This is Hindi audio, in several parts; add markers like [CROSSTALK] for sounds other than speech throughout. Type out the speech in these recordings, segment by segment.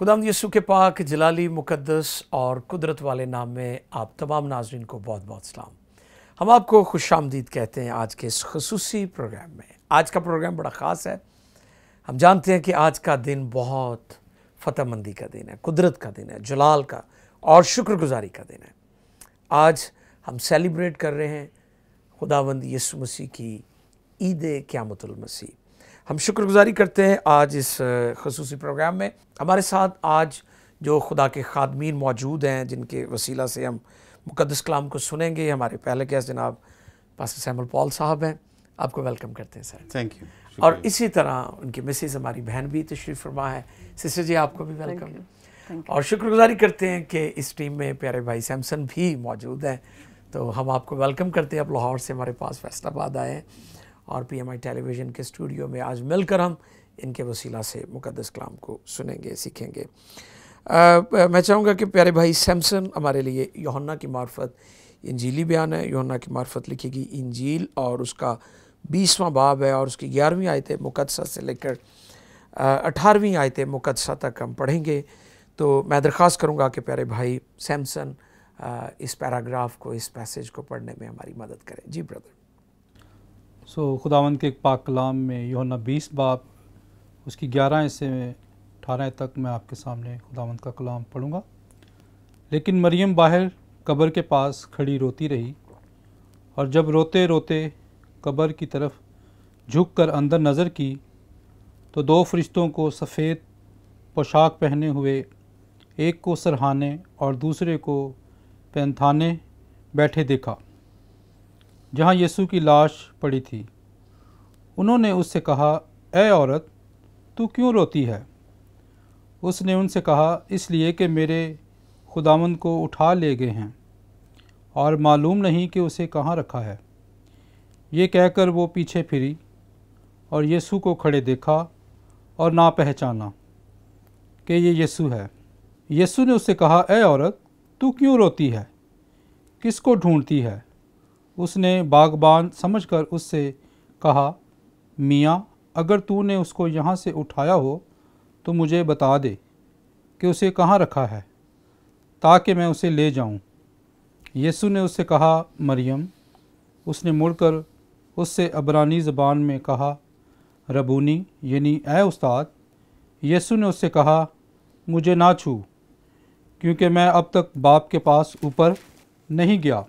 खुदाम यसु के पाक जलाली मुकद्दस और कुदरत वाले नाम में आप तमाम नाजरन को बहुत बहुत सलाम हम आपको खुश आमदीद कहते हैं आज के इस खसूसी प्रोग्राम में आज का प्रोग्राम बड़ा ख़ास है हम जानते हैं कि आज का दिन बहुत फतेहमंदी का दिन है कुदरत का दिन है जलाल का और शुक्रगुजारी का दिन है आज हम सेलिब्रेट कर रहे हैं खुदावंद यसु मसीह की ईद क्यामतुलमसी हम शुक्रगुजारी करते हैं आज इस खसूस प्रोग्राम में हमारे साथ आज जो खुदा के खादमीन मौजूद हैं जिनके वसीला से हम मुकदस कलाम को सुनेंगे हमारे पहले गैस जनाब पास सैमुल पॉल साहब हैं आपको वेलकम करते हैं सर थैंक यू और इसी तरह उनकी मिसेज हमारी बहन भी तशरीफ़ फरमा है सिस्टर जी आपको भी वेलकम और शुक्रगुजारी करते हैं कि इस टीम में प्यारे भाई सैमसन भी मौजूद हैं तो हम आपको वेलकम करते हैं आप लाहौर से हमारे पास फैसलाबाद आए हैं और पी एम आई टेलीविज़न के स्टूडियो में आज मिलकर हम इनके वसीला से मुकदस कलाम को सुनेंगे सीखेंगे आ, मैं चाहूँगा कि प्यारे भाई सैमसन हमारे लिए योहन्ना की मार्फत इंजीली बयान है योहन्ना की मार्फत लिखी गई इंजील और उसका बीसवां बाब है और उसकी ग्यारहवीं आयतें मुकदसा से लेकर अठारहवीं आयतें मुकदसा तक हम पढ़ेंगे तो मैं दरख्वास्त करूँगा कि प्यारे भाई सैमसन इस पैराग्राफ को इस पैसेज को पढ़ने में हमारी मदद करें जी ब्रदर सो so, के एक पाक कलाम में योना बीस बाप उसकी ग्यारह से में अठारह तक मैं आपके सामने खुदावंद का कलाम पढ़ूँगा लेकिन मरियम बाहर कब्र के पास खड़ी रोती रही और जब रोते रोते कब्र की तरफ झुक कर अंदर नज़र की तो दो फरिश्तों को सफ़ेद पोशाक पहने हुए एक को सरहाने और दूसरे को पैंथाने बैठे देखा जहाँ यीशु की लाश पड़ी थी उन्होंने उससे कहा ए औरत तू क्यों रोती है उसने उनसे कहा इसलिए कि मेरे खुदामंद को उठा ले गए हैं और मालूम नहीं कि उसे कहाँ रखा है ये कहकर वो पीछे फिरी और यीशु को खड़े देखा और ना पहचाना कि ये यीशु है यीशु ने उससे कहा ए औरत तू क्यों रोती है किसको ढूंढती है उसने बागबान समझकर उससे कहा मियाँ अगर तूने उसको यहाँ से उठाया हो तो मुझे बता दे कि उसे कहाँ रखा है ताकि मैं उसे ले जाऊँ यीशु ने उससे कहा मरियम उसने मुड़कर उससे अबरानी ज़बान में कहा रबूनी यानी ए उस्ताद यीशु ने उससे कहा मुझे ना छू क्योंकि मैं अब तक बाप के पास ऊपर नहीं गया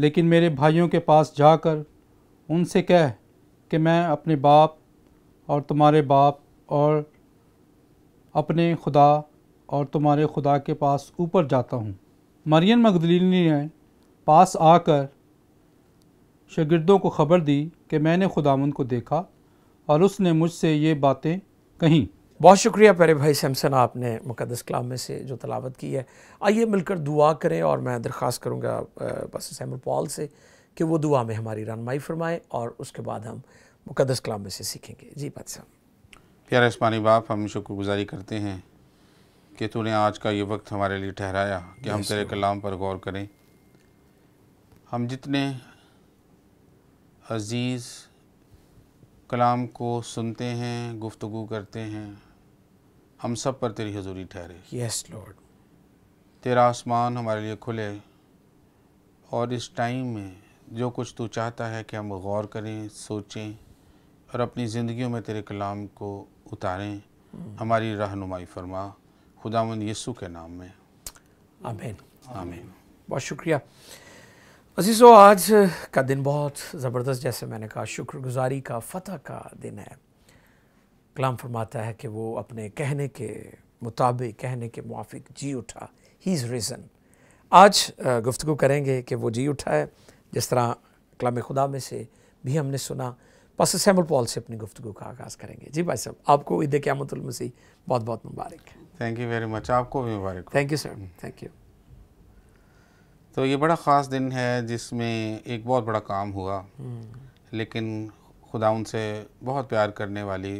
लेकिन मेरे भाइयों के पास जाकर उनसे कह कि मैं अपने बाप और तुम्हारे बाप और अपने खुदा और तुम्हारे खुदा के पास ऊपर जाता हूँ मरियन मगदलीनी ने पास आकर शगिर्दों को ख़बर दी कि मैंने खुदामंद को देखा और उसने मुझसे ये बातें कहीं बहुत शुक्रिया प्यारे भाई सैमसन आपने मुकदस कलाम में से जो तलावत की है आइए मिलकर दुआ करें और मैं दरख्वास्त करूँगा बस सैमर पॉल से कि वो दुआ में हमारी रनमाई फरमाएँ और उसके बाद हम मुकदस कलाम में से सीखेंगे जी बात साहब प्यारे आसमानी बाप हम शुक्रगुजारी करते हैं कि तूने आज का ये वक्त हमारे लिए ठहराया कि हम तेरे कलाम पर गौर करें हम जितने अजीज़ कलाम को सुनते हैं गुफ्तु करते हैं हम सब पर तेरी हजूरी ठहरे यस लॉर्ड तेरा आसमान हमारे लिए खुले और इस टाइम में जो कुछ तू चाहता है कि हम गौर करें सोचें और अपनी ज़िंदगियों में तेरे कलाम को उतारें hmm. हमारी रहनुमाई फरमा खुदावंद यसु के नाम में आमीन आमीन बहुत शुक्रिया अजीज़ो आज का दिन बहुत ज़बरदस्त जैसे मैंने कहा शुक्रगुजारी का फतह का दिन है कलाम फरमाता है कि वो अपने कहने के मुताबिक कहने के मुआफ़ जी उठा ही इज़ रीज़न आज गुफ्तु करेंगे कि वो जी उठा है जिस तरह कलाम खुदा में से भी हमने सुना बस सैमुल पॉल से अपनी गुफ्तु का आगाज़ करेंगे जी भाई साहब आपको ईद क़्यामतमसी बहुत बहुत मुबारक थैंक यू वेरी मच आपको भी मुबारक thank you sir thank you तो ये बड़ा ख़ास दिन है जिसमें एक बहुत बड़ा काम हुआ हम्म। लेकिन खुदा उनसे बहुत प्यार करने वाली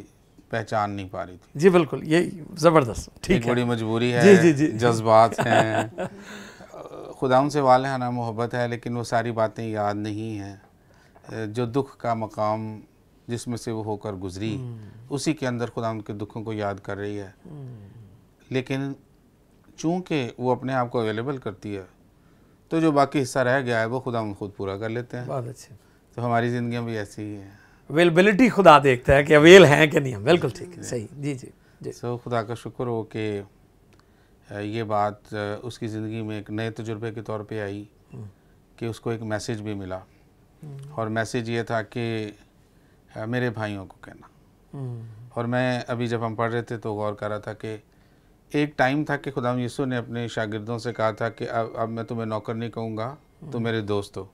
पहचान नहीं पा रही थी जी बिल्कुल ये ज़बरदस्त ठीक बड़ी मजबूरी है जी जी जी जज्बात [LAUGHS] हैं खुदा उनसे वालहाना ना मोहब्बत है लेकिन वो सारी बातें याद नहीं हैं जो दुख का मकाम जिसमें से वो होकर गुजरी हम्म। उसी के अंदर खुदा उनके दुखों को याद कर रही है हम्म। लेकिन चूँकि वो अपने आप को अवेलेबल करती है तो जो बाकी हिस्सा रह गया है वो खुदा खुद पूरा कर लेते हैं बहुत अच्छे तो हमारी ज़िंदगी भी ऐसी ही है अवेलेबिलिटी खुदा देखता है कि अवेल हैं कि नहीं हम बिल्कुल ठीक है सही जी जी जी सो खुदा का शुक्र हो कि ये बात उसकी ज़िंदगी में एक नए तजुर्बे के तौर पे आई हम्म। कि उसको एक मैसेज भी मिला हम्म। और मैसेज ये था कि मेरे भाइयों को कहना हम्म। और मैं अभी जब हम पढ़ रहे थे तो गौर कर रहा था कि एक टाइम था कि खुदा यसु ने अपने शागिर्दों से कहा था कि अब अब मैं तुम्हें नौकर नहीं कहूँगा तो मेरे दोस्त हो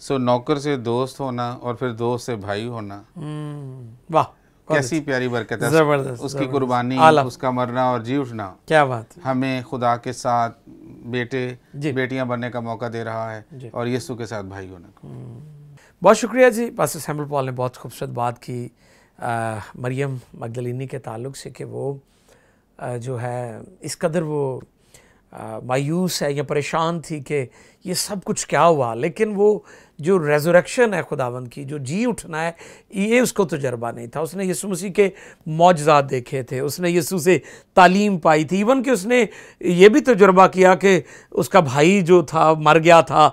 सो so, नौकर से दोस्त होना और फिर दोस्त से भाई होना हम्म। वाह कैसी प्यारी बरकत है जबरदस्त उसकी कुर्बानी उसका मरना और जी उठना क्या बात हमें खुदा के साथ बेटे बेटियां बनने का मौका दे रहा है और यीशु के साथ भाई होना हम्म। बहुत शुक्रिया जी पास सैम्बल पॉल ने बहुत खूबसूरत बात की आ, मरियम मगदलिनी के ताल्लुक से कि वो आ, जो है इस कदर वो आ, मायूस है या परेशान थी कि ये सब कुछ क्या हुआ लेकिन वो जो रेजोरेक्शन है खुदावन की जो जी उठना है ये उसको तजर्बा तो नहीं था उसने यीशु मसीह के मौजाद देखे थे उसने यीशु से तालीम पाई थी इवन कि उसने ये भी तजर्बा तो किया कि उसका भाई जो था मर गया था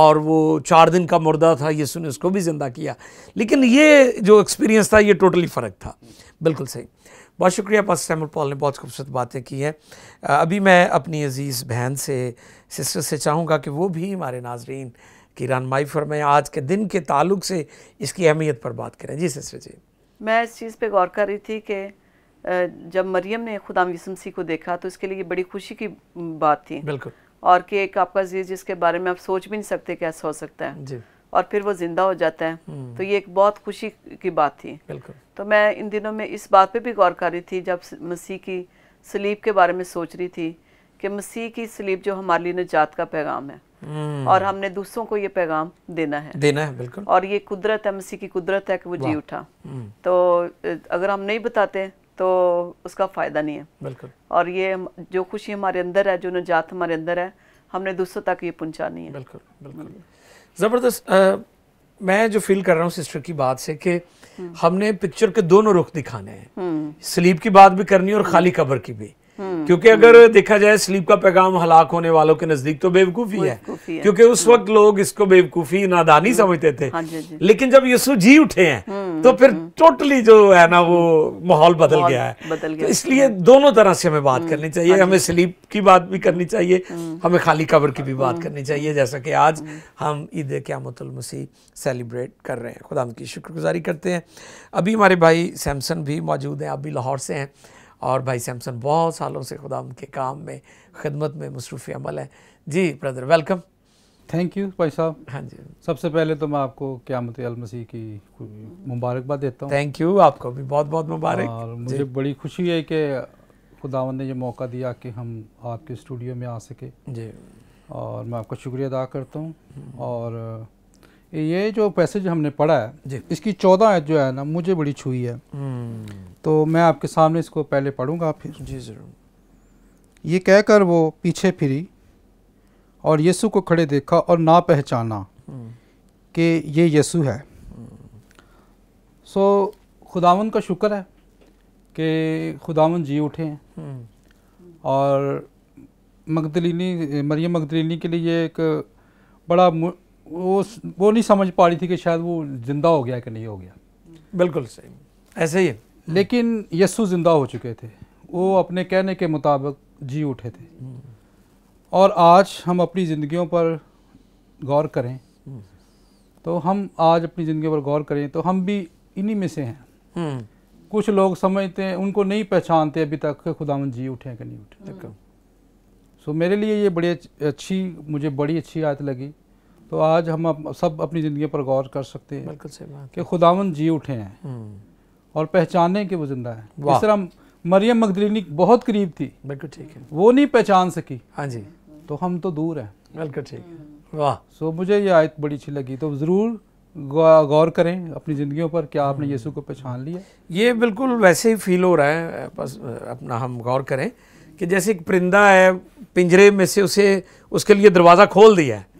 और वो चार दिन का मुर्दा था यीशु ने उसको भी ज़िंदा किया लेकिन ये जो एक्सपीरियंस था ये टोटली फ़र्क था बिल्कुल सही बहुत शुक्रिया पास सैमुल पॉल ने बहुत खूबसूरत बातें की हैं अभी मैं अपनी अज़ीज़ बहन से सिस्टर से चाहूँगा कि वो भी हमारे नाजरीन की रानमाई फरमाएँ आज के दिन के ताल्लुक से इसकी अहमियत पर बात करें जी सिस्टर जी मैं इस चीज़ पर गौर कर रही थी कि जब मरियम ने खुदा यसमसी को देखा तो इसके लिए बड़ी खुशी की बात थी बिल्कुल और कि एक आपका जी जिसके बारे में आप सोच भी नहीं सकते कैसा हो सकता है जी और फिर वो ज़िंदा हो जाता है हम्म। तो ये एक बहुत खुशी की बात थी तो मैं इन दिनों में इस बात पे भी गौर कर रही थी जब मसीह की सलीब के बारे में सोच रही थी कि मसीह की सलीब जो हमारे लिए निजात का पैगाम है हम्म। और हमने दूसरों को ये पैगाम देना है देना है बिल्कुल और ये कुदरत है मसीह की कुदरत है कि वो जी उठा हम्म। तो अगर हम नहीं बताते तो उसका फ़ायदा नहीं है बिल्कुल और ये जो खुशी हमारे अंदर है जो निजात हमारे अंदर है हमने दूसरों तक ये पहुँचानी है बिल्कुल बिल्कुल ज़बरदस्त मैं जो फील कर रहा हूँ सिस्टर की बात से कि हम्म। हमने पिक्चर के दोनों रुख दिखाने हैं स्लीप हम्म। की बात भी करनी है और हम्म। खाली कबर की भी हम्म, क्योंकि हम्म, अगर हम्म। देखा जाए स्लीप का पैगाम हलाक होने वालों के नजदीक तो बेवकूफी है क्योंकि उस वक्त लोग इसको बेवकूफी नादानी समझते थे हाँ हाँ लेकिन जब यीशु जी उठे हैं तो फिर टोटली जो है ना वो माहौल बदल गया है तो इसलिए दोनों तरह से हमें बात करनी चाहिए हाँ हमें स्लीप की बात भी करनी चाहिए हमें खाली कबर की भी बात करनी चाहिए जैसा कि आज हम ईद मसीह सेलिब्रेट कर रहे हैं खुदा की शुक्रगुजारी करते हैं अभी हमारे भाई सैमसन भी मौजूद हैं आप भी लाहौर से हैं और भाई सैमसन बहुत सालों से खुदा के काम में खिदमत में मसरूफ़ अमल है जी ब्रदर वेलकम थैंक यू भाई साहब हाँ जी सबसे पहले तो मैं आपको क्यामत मसीह की मुबारकबाद देता हूँ थैंक यू आपको भी बहुत बहुत मुबारक और मुझे बड़ी खुशी है कि खुदावन ने ये मौका दिया कि हम आपके स्टूडियो में आ सके जी और मैं आपका शुक्रिया अदा करता हूँ हम्म। और ये जो पैसेज हमने पढ़ा है इसकी चौदह जो है ना मुझे बड़ी छुई है हम्म। तो मैं आपके सामने इसको पहले पढ़ूंगा फिर जी ज़रूर ये कहकर वो पीछे फिरी और यीशु को खड़े देखा और ना पहचाना हम्म। कि ये यीशु है हम्म। सो खुदावन का शुक्र है कि खुदावन जी उठे हैं और मगदलीनी मरियम मगदलीनी के लिए एक बड़ा वो वो नहीं समझ पा रही थी कि शायद वो ज़िंदा हो गया कि नहीं हो गया बिल्कुल सही ऐसे ही हम्म। लेकिन यस्सु ज़िंदा हो चुके थे वो अपने कहने के मुताबिक जी उठे थे हम्म। और आज हम अपनी ज़िंदगियों पर गौर करें हम्म। तो हम आज अपनी ज़िंदगी पर गौर करें तो हम भी इन्हीं में से हैं कुछ लोग समझते हैं उनको नहीं पहचानते अभी तक कि खुदावन जी उठे हैं कि नहीं उठे सो तो मेरे लिए ये बड़ी अच्छी मुझे बड़ी अच्छी आयत लगी तो आज हम सब अपनी ज़िंदगी पर गौर कर सकते हैं कि खुदावन जी उठे हैं हम्म। और पहचाने के वो ज़िंदा है इस तरह मरियम मकदलिनी बहुत करीब थी बिल्कुल ठीक है वो नहीं पहचान सकी हाँ जी तो हम तो दूर हैं बिल्कुल ठीक है वाह सो मुझे ये आयत बड़ी अच्छी लगी तो ज़रूर गौर करें अपनी ज़िंदगियों पर क्या आपने हम्म। यीशु को पहचान लिया ये बिल्कुल वैसे ही फील हो रहा है बस अपना हम गौर करें कि जैसे एक परिंदा है पिंजरे में से उसे उसके लिए दरवाज़ा खोल दिया है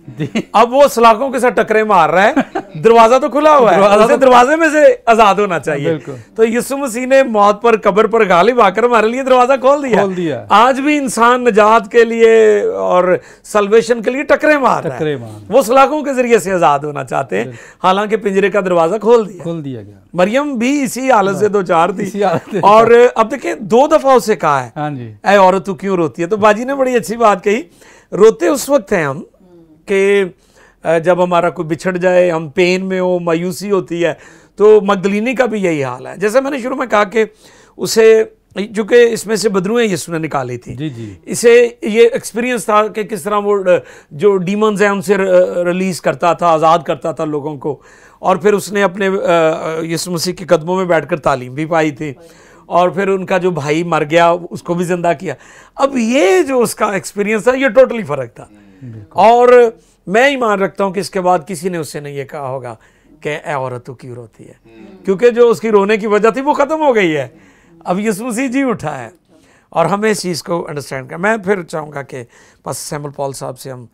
अब वो सलाखों के साथ टकरे मार रहा है दरवाजा तो खुला हुआ है तो उसे दरवाजे में से आजाद होना चाहिए तो यीशु मसीह ने मौत पर कब्र पर गालिब आकर हमारे लिए दरवाजा खोल दिया खोल दिया आज भी इंसान निजात के लिए और सल्वेशन के लिए टकरे मार रहा है वो सलाखों के जरिए से आजाद होना चाहते हैं हालांकि पिंजरे का दरवाजा खोल दिया खोल दिया गया मरियम भी इसी हालत से हाँ, दो चार थी और अब देखिये दो दफा उसे कहा है हाँ औरत तू क्यों रोती है तो बाजी ने बड़ी अच्छी बात कही रोते उस वक्त है हम के जब हमारा कोई बिछड़ जाए हम पेन में हो मायूसी होती है तो मगदलिनी का भी यही हाल है जैसे मैंने शुरू में कहा कि उसे चूँकि इसमें से बदरुएँ यीशु ने निकाली थी जी जी इसे ये एक्सपीरियंस था कि किस तरह वो जो डीमंस हैं उनसे रिलीज़ करता था आज़ाद करता था लोगों को और फिर उसने अपने यीशु मसीह के कदमों में बैठकर तालीम भी पाई थी और फिर उनका जो भाई मर गया उसको भी ज़िंदा किया अब ये जो उसका एक्सपीरियंस था ये टोटली फ़र्क था और मैं ही मान रखता हूं कि इसके बाद किसी ने उससे नहीं ये कहा होगा कि ऐ औरत तू क्यों रोती है हम्म। क्योंकि जो उसकी रोने की वजह थी वो ख़त्म हो गई है अब यीशु मसीह जी उठा है और हमें इस चीज़ को अंडरस्टैंड कर मैं फिर चाहूँगा कि बस सैमल पॉल साहब से हम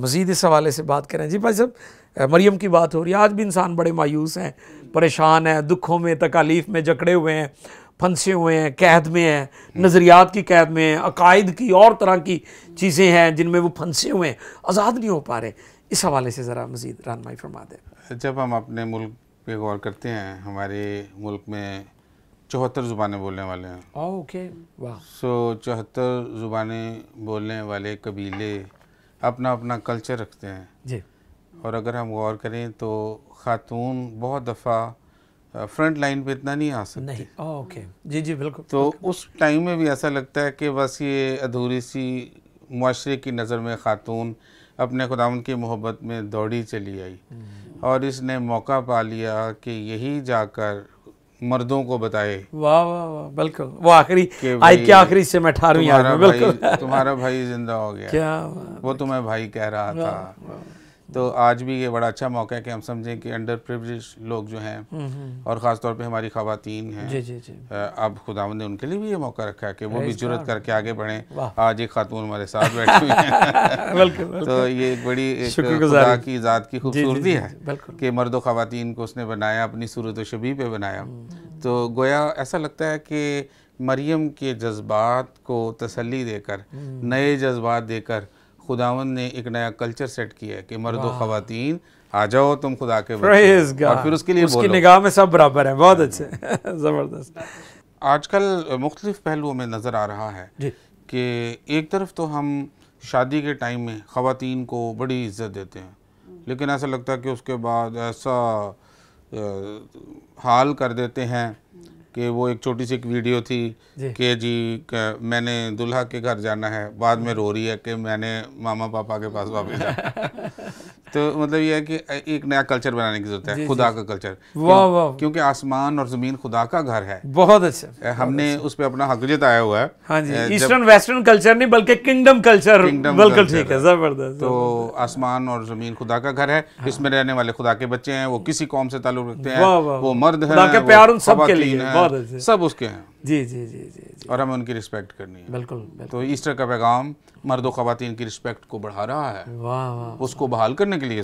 मज़ीद इस हवाले से बात करें जी भाई साहब मरियम की बात हो रही है आज भी इंसान बड़े मायूस हैं परेशान हैं दुखों में तकालीफ में जकड़े हुए हैं फंसे हुए हैं कैद में हैं नज़रियात की कैद में हैं अकायद की और तरह की चीज़ें हैं जिनमें वो फंसे हुए हैं आज़ाद नहीं हो पा रहे इस हवाले से ज़रा मज़ीद रहनमाई फरमा दें जब हम अपने मुल्क पे गौर करते हैं हमारे मुल्क में चौहत्तर ज़ुबानें बोलने वाले हैं हाँ, ओके वाह सो चौहत्तर ज़ुबानें बोलने वाले कबीले अपना अपना कल्चर रखते हैं जी और अगर हम गौर करें तो ख़ातून बहुत दफ़ा फ्रंट लाइन पे इतना नहीं आ सकते नहीं ओके oh, जी जी बिल्कुल तो उस टाइम में भी ऐसा लगता है कि बस ये अधूरी सी माशरे की नज़र में ख़ातून अपने खुदावन की मोहब्बत में दौड़ी चली आई hmm. और इसने मौका पा लिया कि यही जाकर मर्दों को बताए वाह वाह वाह बिल्कुल वो आखिरी आई क्या आखिरी से मैं अठारहवीं तुम्हारा, भाई, तुम्हारा भाई जिंदा हो गया [LAUGHS] क्या वो तुम्हें भाई कह रहा था तो आज भी ये बड़ा अच्छा मौका है कि हम समझें कि अंडर प्रिवलेज लोग जो हैं हम्म, हम्म। और ख़ास तौर पे हमारी खातन हैं जी जी जी अब खुदा ने उनके लिए भी ये मौका रखा है कि वो भी जरूरत करके आगे बढ़ें आज एक खातून हमारे साथ बैठी हुई हैं [LAUGHS] तो ये एक बड़ी एक खुदा की ज़ात की खूबसूरती है कि मर्द ख़वान को उसने बनाया अपनी सूरत शबी पे बनाया हम्म। तो गोया ऐसा लगता है कि मरियम के जज्बात को तसली देकर नए जज्बात देकर खुदावन ने एक नया कल्चर सेट किया है कि मर्द खातन आ जाओ तुम खुदा के और फिर उसके लिए उसकी निगाह में सब बराबर है बहुत हाँ। अच्छे [LAUGHS] ज़बरदस्त आजकल मुख्तलिफ पहलुओं में नज़र आ रहा है कि एक तरफ तो हम शादी के टाइम में खातन को बड़ी इज्जत देते हैं लेकिन ऐसा लगता है कि उसके बाद ऐसा हाल कर देते हैं कि वो एक छोटी सी एक वीडियो थी कि जी मैंने दुल्हा के घर जाना है बाद में रो रही है कि मैंने मामा पापा के पास वापस [LAUGHS] तो मतलब ये है कि एक नया कल्चर बनाने की जरूरत है खुदा का कल्चर वाह वाह क्योंकि आसमान और जमीन खुदा का घर है बहुत अच्छा हमने अच्छा। उस पर अपना हक जताया हुआ है हाँ जी ईस्टर्न वेस्टर्न कल्चर नहीं बल्कि किंगडम कल्चर बिल्कुल ठीक है जबरदस्त तो आसमान और जमीन खुदा का घर है हाँ। इसमें रहने वाले खुदा के बच्चे हैं वो किसी कौम से ताल्लुक रखते हैं वो मर्द है सब उसके हैं जी जी जी जी जी और हमें उनकी रिस्पेक्ट करनी है बिल्कुल, तो ईस्टर का पैगाम मर्द खातन की रिस्पेक्ट को बढ़ा रहा है वाह वाह उसको बहाल करने के लिए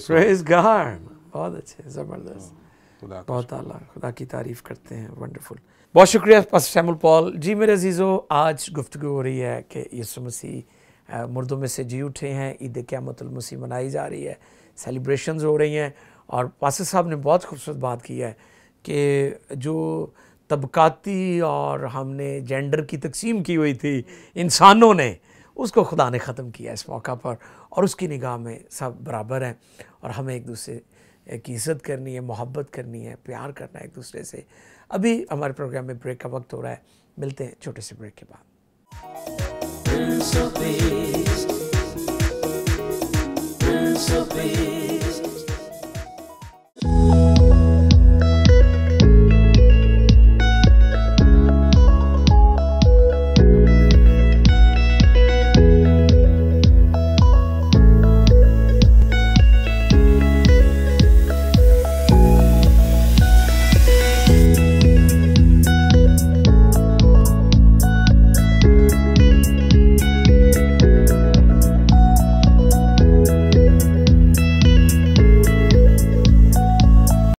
बहुत अच्छे ज़बरदस्त हाँ, खुदा बहुत आला खुदा की तारीफ़ करते हैं वंडरफुल बहुत शुक्रिया पास शैमुल पॉल जी मेरे अजीज़ो आज गुफ्तु हो रही है कि यसु मसीह मुर्दों में से जी उठे हैं ईद मसीह मनाई जा रही है सेलिब्रेशंस हो रही हैं और पास साहब ने बहुत खूबसूरत बात की है कि जो तबकाती और हमने जेंडर की तकसीम की हुई थी इंसानों ने उसको खुदा ने ख़त्म किया इस मौका पर और उसकी निगाह में सब बराबर हैं और हमें एक दूसरे की इज़्ज़त करनी है मोहब्बत करनी है प्यार करना है एक दूसरे से अभी हमारे प्रोग्राम में ब्रेक का वक्त हो रहा है मिलते हैं छोटे से ब्रेक के बाद Peace, Peace.